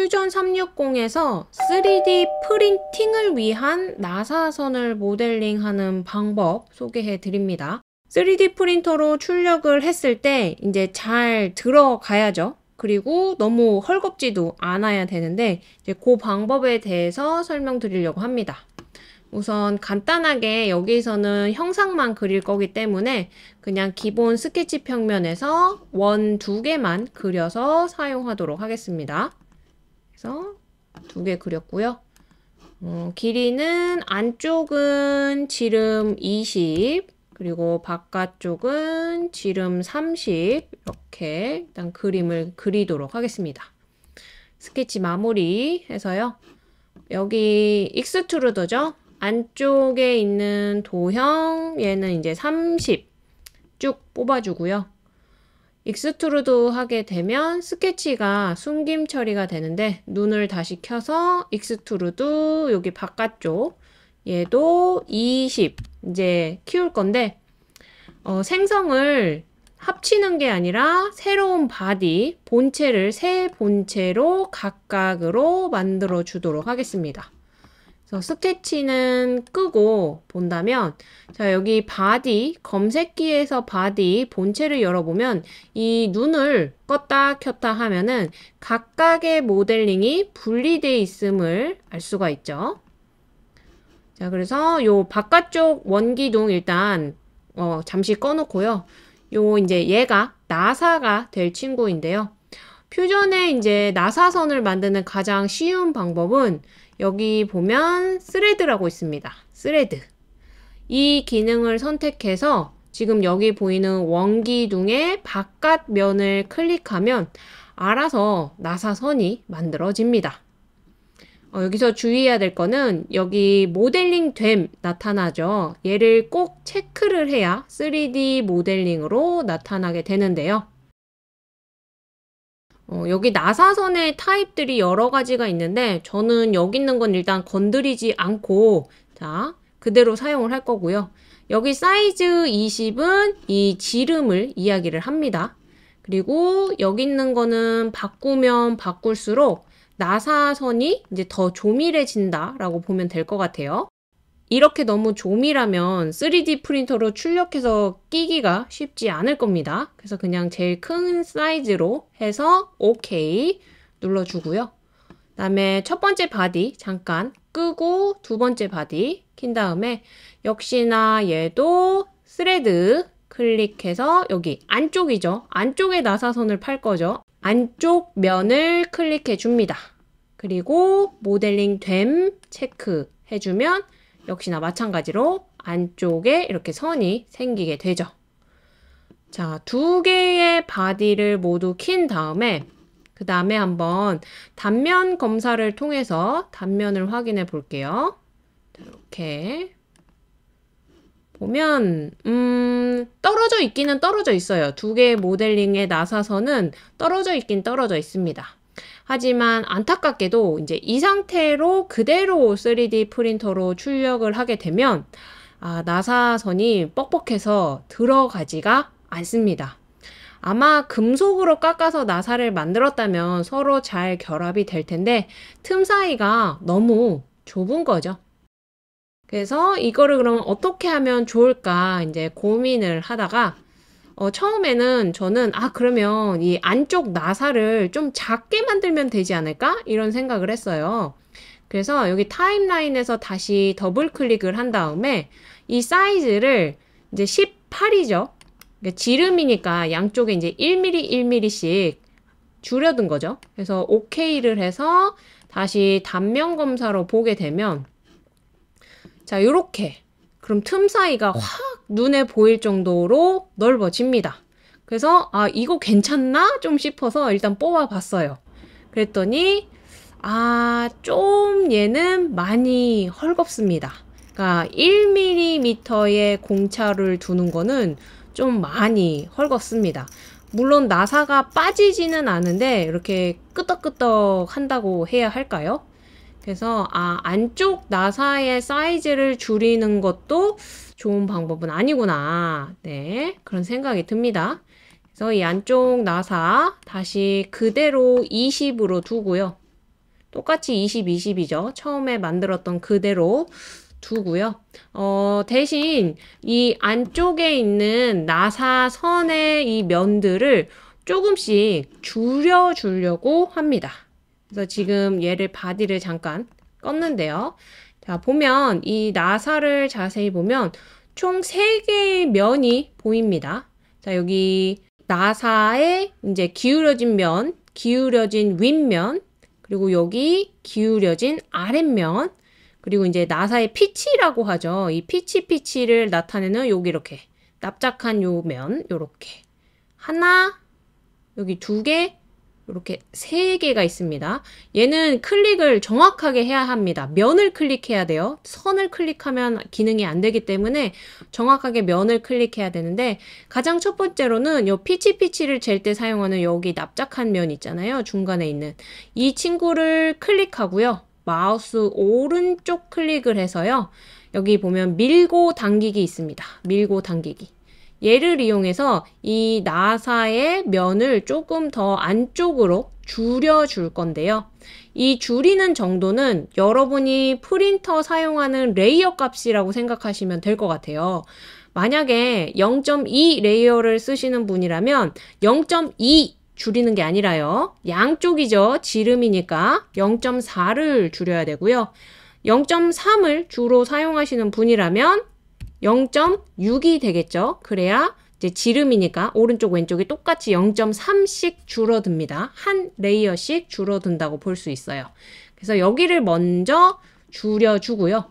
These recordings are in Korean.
퓨전 360에서 3D 프린팅을 위한 나사선을 모델링하는 방법 소개해 드립니다. 3D 프린터로 출력을 했을 때 이제 잘 들어가야죠. 그리고 너무 헐겁지도 않아야 되는데 이제 그 방법에 대해서 설명드리려고 합니다. 우선 간단하게 여기서는 형상만 그릴 거기 때문에 그냥 기본 스케치 평면에서 원 두 개만 그려서 사용하도록 하겠습니다. 그래서 두 개 그렸고요. 어, 길이는 안쪽은 지름 20, 그리고 바깥쪽은 지름 30 이렇게 일단 그림을 그리도록 하겠습니다. 스케치 마무리해서요. 여기 익스트루더죠. 안쪽에 있는 도형 얘는 이제 30 쭉 뽑아주고요. 익스트루드 하게 되면 스케치가 숨김 처리가 되는데 눈을 다시 켜서 익스트루드 여기 바깥쪽 얘도 20 이제 키울 건데 어, 생성을 합치는 게 아니라 새로운 바디 본체를 새 본체로 각각으로 만들어 주도록 하겠습니다. 그래서 스케치는 끄고 본다면 자 여기 바디 검색기에서 바디 본체를 열어보면 이 눈을 껐다 켰다 하면은 각각의 모델링이 분리되어 있음을 알 수가 있죠. 자 그래서 요 바깥쪽 원기둥 일단 어, 잠시 꺼놓고요. 요 이제 얘가 나사가 될 친구인데요. 퓨전에 이제 나사선을 만드는 가장 쉬운 방법은 여기 보면 스레드라고 있습니다. 스레드. 이 기능을 선택해서 지금 여기 보이는 원기둥의 바깥 면을 클릭하면 알아서 나사선이 만들어집니다. 어, 여기서 주의해야 될 거는 여기 모델링 됨 나타나죠. 얘를 꼭 체크를 해야 3D 모델링으로 나타나게 되는데요. 어, 여기 나사선의 타입들이 여러 가지가 있는데 저는 여기 있는 건 일단 건드리지 않고 자 그대로 사용을 할 거고요. 여기 사이즈 20은 이 지름을 이야기를 합니다. 그리고 여기 있는 거는 바꾸면 바꿀수록 나사선이 이제 더 조밀해진다라고 보면 될 것 같아요. 이렇게 너무 조밀하면 3D 프린터로 출력해서 끼기가 쉽지 않을 겁니다. 그래서 그냥 제일 큰 사이즈로 해서 OK 눌러주고요. 다음에 첫 번째 바디 잠깐 끄고 두 번째 바디 킨 다음에 역시나 얘도 스레드 클릭해서 여기 안쪽이죠. 안쪽에 나사선을 팔 거죠. 안쪽 면을 클릭해 줍니다. 그리고 모델링 됨 체크 해주면 역시나 마찬가지로 안쪽에 이렇게 선이 생기게 되죠. 자, 두 개의 바디를 모두 킨 다음에 그 다음에 한번 단면 검사를 통해서 단면을 확인해 볼게요. 이렇게 보면 음, 떨어져 있기는 떨어져 있어요. 두 개의 모델링의 나사선은 떨어져 있긴 떨어져 있습니다. 하지만 안타깝게도 이제 이 상태로 그대로 3D 프린터로 출력을 하게 되면 아, 나사선이 뻑뻑해서 들어가지가 않습니다. 아마 금속으로 깎아서 나사를 만들었다면 서로 잘 결합이 될 텐데 틈 사이가 너무 좁은 거죠. 그래서 이거를 그러면 어떻게 하면 좋을까 이제 고민을 하다가 어, 처음에는 저는 아 그러면 이 안쪽 나사를 좀 작게 만들면 되지 않을까 이런 생각을 했어요. 그래서 여기 타임라인에서 다시 더블 클릭을 한 다음에 이 사이즈를 이제 18이죠. 그러니까 지름이니까 양쪽에 이제 1mm, 1mm씩 줄여둔 거죠. 그래서 OK를 해서 다시 단면 검사로 보게 되면 자, 요렇게 그럼 틈 사이가 어. 확 눈에 보일 정도로 넓어집니다. 그래서 아 이거 괜찮나 좀 싶어서 일단 뽑아봤어요. 그랬더니 아 좀 얘는 많이 헐겁습니다. 그러니까 1mm의 공차를 두는 거는 좀 많이 헐겁습니다. 물론 나사가 빠지지는 않은데 이렇게 끄덕끄덕 한다고 해야 할까요? 그래서 아 안쪽 나사의 사이즈를 줄이는 것도 좋은 방법은 아니구나 네 그런 생각이 듭니다 그래서 이 안쪽 나사 다시 그대로 20으로 두고요 똑같이 20, 20이죠 처음에 만들었던 그대로 두고요 어 대신 이 안쪽에 있는 나사선의 이 면들을 조금씩 줄여 주려고 합니다 그래서 지금 얘를 바디를 잠깐 껐는데요. 자, 보면 이 나사를 자세히 보면 총 3개의 면이 보입니다. 자, 여기 나사의 이제 기울어진 면, 기울어진 윗면, 그리고 여기 기울어진 아랫면, 그리고 이제 나사의 피치라고 하죠. 이 피치 피치를 나타내는 여기 이렇게 납작한 요 면, 요렇게. 하나, 여기 두 개, 이렇게 세 개가 있습니다. 얘는 클릭을 정확하게 해야 합니다. 면을 클릭해야 돼요. 선을 클릭하면 기능이 안 되기 때문에 정확하게 면을 클릭해야 되는데 가장 첫 번째로는 요 피치피치를 잴 때 사용하는 여기 납작한 면 있잖아요. 중간에 있는 이 친구를 클릭하고요. 마우스 오른쪽 클릭을 해서요. 여기 보면 밀고 당기기 있습니다. 밀고 당기기. 얘를 이용해서 이 나사의 면을 조금 더 안쪽으로 줄여줄 건데요. 이 줄이는 정도는 여러분이 프린터 사용하는 레이어 값이라고 생각하시면 될 것 같아요. 만약에 0.2 레이어를 쓰시는 분이라면 0.2 줄이는 게 아니라요. 양쪽이죠. 지름이니까 0.4를 줄여야 되고요. 0.3을 주로 사용하시는 분이라면 0.6이 되겠죠. 그래야 이제 지름이니까 오른쪽 왼쪽이 똑같이 0.3씩 줄어듭니다. 한 레이어씩 줄어든다고 볼 수 있어요. 그래서 여기를 먼저 줄여주고요.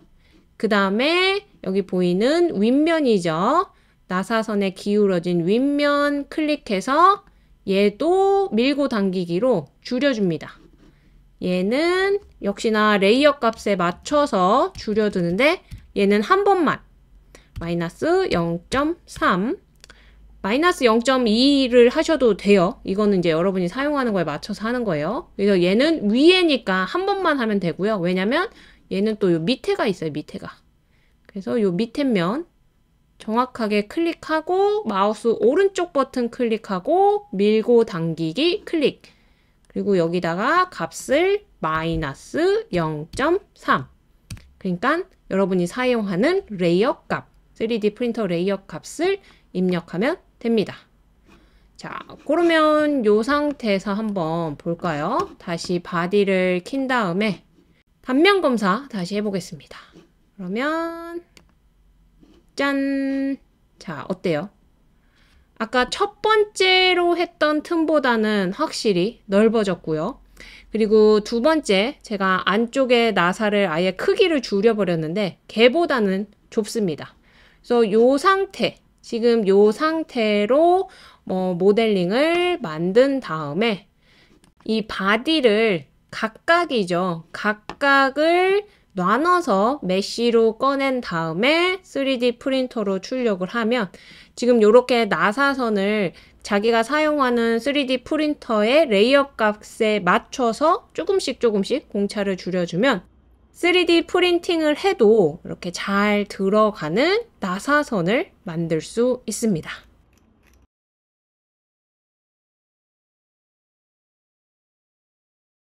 그 다음에 여기 보이는 윗면이죠. 나사선에 기울어진 윗면 클릭해서 얘도 밀고 당기기로 줄여줍니다. 얘는 역시나 레이어 값에 맞춰서 줄여두는데 얘는 한 번만 마이너스 0.3 마이너스 0.2를 하셔도 돼요. 이거는 이제 여러분이 사용하는 거에 맞춰서 하는 거예요. 그래서 얘는 위에니까 한 번만 하면 되고요. 왜냐면 얘는 또 요 밑에가 있어요. 밑에가. 그래서 요 밑에 면 정확하게 클릭하고 마우스 오른쪽 버튼 클릭하고 밀고 당기기 클릭. 그리고 여기다가 값을 마이너스 0.3 그러니까 여러분이 사용하는 레이어 값 3D 프린터 레이어 값을 입력하면 됩니다. 자, 그러면 이 상태에서 한번 볼까요? 다시 바디를 킨 다음에 단면 검사 다시 해보겠습니다. 그러면 짠! 자, 어때요? 아까 첫 번째로 했던 틈보다는 확실히 넓어졌고요. 그리고 두 번째, 제가 안쪽에 나사를 아예 크기를 줄여버렸는데 개보다는 좁습니다. 그래서 요 상태, 지금 요 상태로 어, 모델링을 만든 다음에 이 바디를 각각이죠. 각각을 나눠서 메쉬로 꺼낸 다음에 3D 프린터로 출력을 하면 지금 이렇게 나사선을 자기가 사용하는 3D 프린터의 레이어 값에 맞춰서 조금씩 조금씩 공차를 줄여주면 3D 프린팅을 해도 이렇게 잘 들어가는 나사선을 만들 수 있습니다.